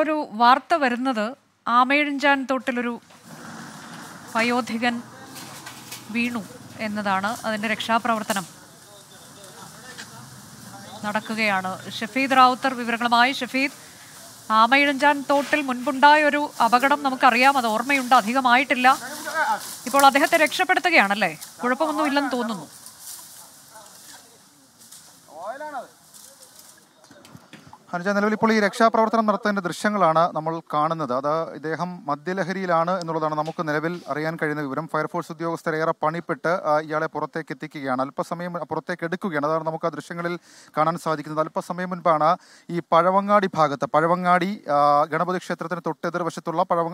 ഒരു വാർത്ത വരുന്നത് ആമയിഴഞ്ചാൻ തൊട്ടിലൊരു വയോധികൻ വീണു എന്നതാണ് അതിൻ്റെ രക്ഷാപ്രവർത്തനം നടക്കുകയാണ് ഷഫീദ് റാവുത്തർ വിവരങ്ങളുമായി ഷഫീദ് ആമയിഴഞ്ചാൻ തോട്ടിൽ മുൻപുണ്ടായ ഒരു അപകടം നമുക്കറിയാം അത് ഓർമ്മയുണ്ട് അധികമായിട്ടില്ല ഇപ്പോൾ അദ്ദേഹത്തെ രക്ഷപ്പെടുത്തുകയാണല്ലേ കുഴപ്പമൊന്നുമില്ലെന്ന് തോന്നുന്നു അനുജ നിലവിൽ ഇപ്പോൾ ഈ രക്ഷാപ്രവർത്തനം നടത്തേണ്ട ദൃശ്യങ്ങളാണ് നമ്മൾ കാണുന്നത് അത് ഇദ്ദേഹം മദ്യലഹരിയിലാണ് എന്നുള്ളതാണ് നമുക്ക് നിലവിൽ അറിയാൻ കഴിയുന്ന വിവരം ഫയർഫോഴ്സ് ഉദ്യോഗസ്ഥർ ഏറെ പണിപ്പെട്ട് ഇയാളെ പുറത്തേക്ക് എത്തിക്കുകയാണ് അല്പസമയം പുറത്തേക്ക് എടുക്കുകയാണ് അതാണ് നമുക്ക് ആ ദൃശ്യങ്ങളിൽ കാണാൻ സാധിക്കുന്നത് അല്പസമയം മുൻപാണ് ഈ പഴവങ്ങാടി ഭാഗത്ത് പഴവങ്ങാടി ഗണപതി ക്ഷേത്രത്തിന് തൊട്ടെതിർവശത്തുള്ള പഴവ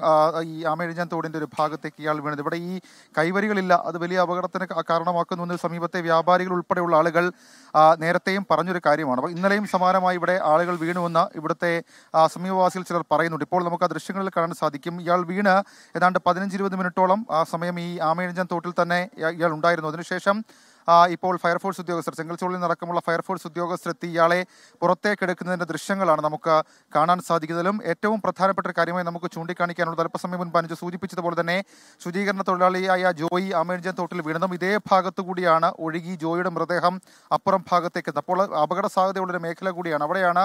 ഈ ആമയിഴിഞ്ഞാൻ തോടിന്റെ ഒരു ഭാഗത്തേക്ക് ഇയാൾ വീണത് ഇവിടെ ഈ കൈവരികളില്ല അത് വലിയ അപകടത്തിന് കാരണമാക്കുന്നുവെന്ന് സമീപത്തെ വ്യാപാരികൾ ഉൾപ്പെടെയുള്ള ആളുകൾ നേരത്തെയും പറഞ്ഞൊരു കാര്യമാണ് അപ്പോൾ ഇന്നലെയും സമാനമായി ഇവിടെ ആളുകൾ വീണുവെന്ന് ഇവിടുത്തെ സമീപവാസികൾ ചിലർ പറയുന്നുണ്ട് ഇപ്പോൾ നമുക്ക് ആ ദൃശ്യങ്ങളിൽ കാണാൻ സാധിക്കും ഇയാൾ വീണ് ഏതാണ്ട് പതിനഞ്ച് ഇരുപത് മിനിറ്റോളം ആ സമയം ഈ ആമയഞ്ചൻ തോട്ടിൽ തന്നെ ഇയാൾ ഉണ്ടായിരുന്നു അതിനുശേഷം ഇപ്പോൾ ഫയർഫോഴ്സ് ഉദ്യോഗസ്ഥർ ചെങ്കൽച്ചുള്ളിൽ നടക്കമുള്ള ഫയർഫോഴ്സ് ഉദ്യോഗസ്ഥരെത്തി ഇയാളെ പുറത്തേക്കെടുക്കുന്നതിൻ്റെ ദൃശ്യങ്ങളാണ് നമുക്ക് കാണാൻ സാധിക്കുന്നതിലും ഏറ്റവും പ്രധാനപ്പെട്ട ഒരു കാര്യമായി നമുക്ക് ചൂണ്ടിക്കാണിക്കാനുള്ളത് അല്പസമയം മുൻപ് അനുജ് സൂചിപ്പിച്ചതുപോലെ തന്നെ ശുചീകരണ തൊഴിലാളിയായ ജോയി അമേരിക്കൻ തോട്ടിൽ വീണതും ഇതേ ഭാഗത്തു കൂടിയാണ് ഒഴുകി ജോയിയുടെ മൃതദേഹം അപ്പുറം ഭാഗത്തേക്ക് അപ്പോൾ അപകട സാധ്യതയുള്ളൊരു മേഖല കൂടിയാണ് അവിടെയാണ്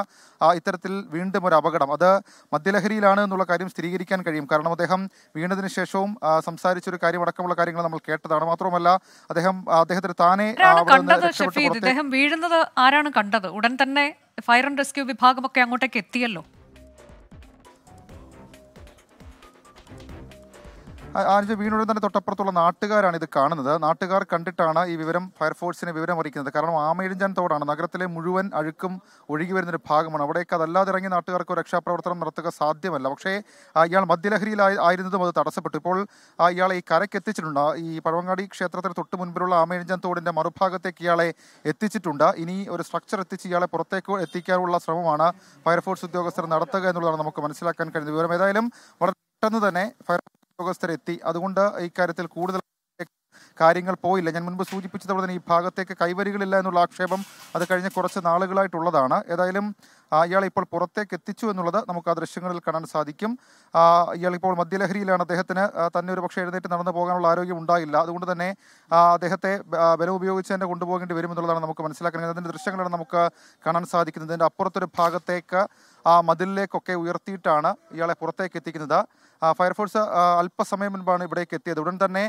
ഇത്തരത്തിൽ വീണ്ടും ഒരു അപകടം അത് മദ്യലഹരിയിലാണ് എന്നുള്ള കാര്യം സ്ഥിരീകരിക്കാൻ കഴിയും കാരണം അദ്ദേഹം വീണതിന് ശേഷവും സംസാരിച്ചൊരു കാര്യം അടക്കമുള്ള കാര്യങ്ങൾ നമ്മൾ കേട്ടതാണ് മാത്രമല്ല അദ്ദേഹം അദ്ദേഹത്തിന് താൻ താനെ ഇദ്ദേഹം വീഴുന്നത് ആരാണ് കണ്ടത് ഉടൻ തന്നെ ഫയർ ആൻഡ് റെസ്ക്യൂ വിഭാഗമൊക്കെ അങ്ങോട്ടേക്ക് എത്തിയല്ലോ ആനിജ് വീണുടൻ തന്നെ തൊട്ടപ്പുറത്തുള്ള നാട്ടുകാരാണ് ഇത് കാണുന്നത് നാട്ടുകാർ കണ്ടിട്ടാണ് ഈ വിവരം ഫയർഫോഴ്സിന് വിവരം അറിയിക്കുന്നത് കാരണം ആമയിഴിഞ്ചാൻ തോടാണ് നഗരത്തിലെ മുഴുവൻ അഴുക്കും ഒഴുകി വരുന്നൊരു ഭാഗമാണ് അവിടേക്ക് അതല്ലാതെ ഇറങ്ങി നാട്ടുകാർക്ക് രക്ഷാപ്രവർത്തനം നടത്തുക സാധ്യമല്ല പക്ഷേ ഇയാൾ മദ്യലഹരിയിൽ ആയിരുന്നതും അത് തടസ്സപ്പെട്ടു ഇപ്പോൾ ഇയാളെ ഈ കരയ്ക്ക് എത്തിച്ചിട്ടുണ്ട് ഈ പഴവങ്ങാടി ക്ഷേത്രത്തിന് തൊട്ട് മുൻപിലുള്ള ആമയിഴിഞ്ചാൻ തോടിന്റെ മറുഭാഗത്തേക്ക് ഇയാളെ എത്തിച്ചിട്ടുണ്ട് ഇനി ഒരു സ്ട്രക്ചർ എത്തിച്ച് ഇയാളെ പുറത്തേക്ക് എത്തിക്കാനുള്ള ശ്രമമാണ് ഫയർഫോഴ്സ് ഉദ്യോഗസ്ഥർ നടത്തുക എന്നുള്ളതാണ് നമുക്ക് മനസ്സിലാക്കാൻ കഴിയുന്നത് വിവരം ഏതായാലും വളരെ പെട്ടെന്ന് തന്നെ ഫയർ എത്തി അതുകൊണ്ട് ഇക്കാര്യത്തിൽ കൂടുതൽ കാര്യങ്ങൾ പോയില്ല ഞാൻ മുൻപ് സൂചിപ്പിച്ചതോടെ തന്നെ ഈ ഭാഗത്തേക്ക് കൈവരികളില്ല എന്നുള്ള ആക്ഷേപം അത് കഴിഞ്ഞ കുറച്ച് നാളുകളായിട്ടുള്ളതാണ് ഏതായാലും ഇയാളെ ഇപ്പോൾ പുറത്തേക്ക് എത്തിച്ചു എന്നുള്ളത് നമുക്ക് ആ ദൃശ്യങ്ങളിൽ കാണാൻ സാധിക്കും ഇയാളിപ്പോൾ മദ്യലഹരിയിലാണ് അദ്ദേഹത്തിന് തന്നെ ഒരു പക്ഷേ എഴുന്നേറ്റ് നടന്നു പോകാനുള്ള ആരോഗ്യം ഉണ്ടായില്ല അതുകൊണ്ട് തന്നെ അദ്ദേഹത്തെ ബലം ഉപയോഗിച്ച് തന്നെ കൊണ്ടുപോകേണ്ടി വരുമെന്നുള്ളതാണ് നമുക്ക് മനസ്സിലാക്കുന്നത് അതിൻ്റെ ദൃശ്യങ്ങളാണ് നമുക്ക് കാണാൻ സാധിക്കുന്നത് ഇതിൻ്റെ അപ്പുറത്തൊരു ഭാഗത്തേക്ക് ആ മതിലിലേക്കൊക്കെ ഉയർത്തിയിട്ടാണ് ഇയാളെ പുറത്തേക്ക് എത്തിക്കുന്നത് ഫയർഫോഴ്സ് അല്പസമയം മുൻപാണ് ഇവിടേക്ക് എത്തിയത് ഉടൻ തന്നെ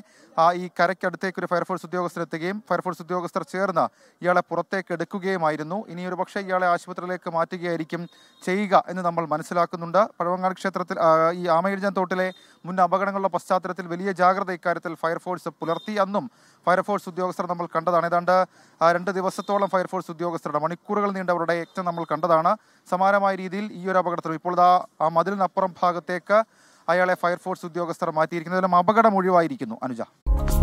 ഈ കരയ്ക്കടുത്തേക്ക് ഒരു ഫയർഫോഴ്സ് ഉദ്യോഗസ്ഥർ എത്തുകയും ഫയർഫോഴ്സ് ഉദ്യോഗസ്ഥർ ചേർന്ന് ഇയാളെ പുറത്തേക്ക് എടുക്കുകയുമായിരുന്നു ഇനി ഒരു പക്ഷേ ഇയാളെ ആശുപത്രിയിലേക്ക് മാറ്റുകയായിരിക്കും ചെയ്യുക എന്ന് നമ്മൾ മനസ്സിലാക്കുന്നുണ്ട് പഴവങ്ങാട് ക്ഷേത്രത്തിൽ ഈ ആമയിഴജാൻ തോട്ടിലെ മുൻ അപകടങ്ങളുടെ പശ്ചാത്തലത്തിൽ വലിയ ജാഗ്രത ഇക്കാര്യത്തിൽ ഫയർഫോഴ്സ് പുലർത്തി അന്നും ഫയർഫോഴ്സ് ഉദ്യോഗസ്ഥർ നമ്മൾ കണ്ടതാണ് ഏതാണ്ട് രണ്ട് ദിവസത്തോളം ഫയർഫോഴ്സ് ഉദ്യോഗസ്ഥരുടെ മണിക്കൂറുകൾ നീണ്ടവരുടെ യജ്ഞം നമ്മൾ കണ്ടതാണ് സമാനമായ രീതിയിൽ ഈ ഒരു അപകടത്തിൽ ഇപ്പോൾ ആ ആ മതിലിനപ്പുറം ഭാഗത്തേക്ക് അയാളെ ഫയർഫോഴ്സ് ഉദ്യോഗസ്ഥർ മാറ്റിയിരിക്കുന്നതിലും അപകടം ഒഴിവായിരിക്കുന്നു അനുജ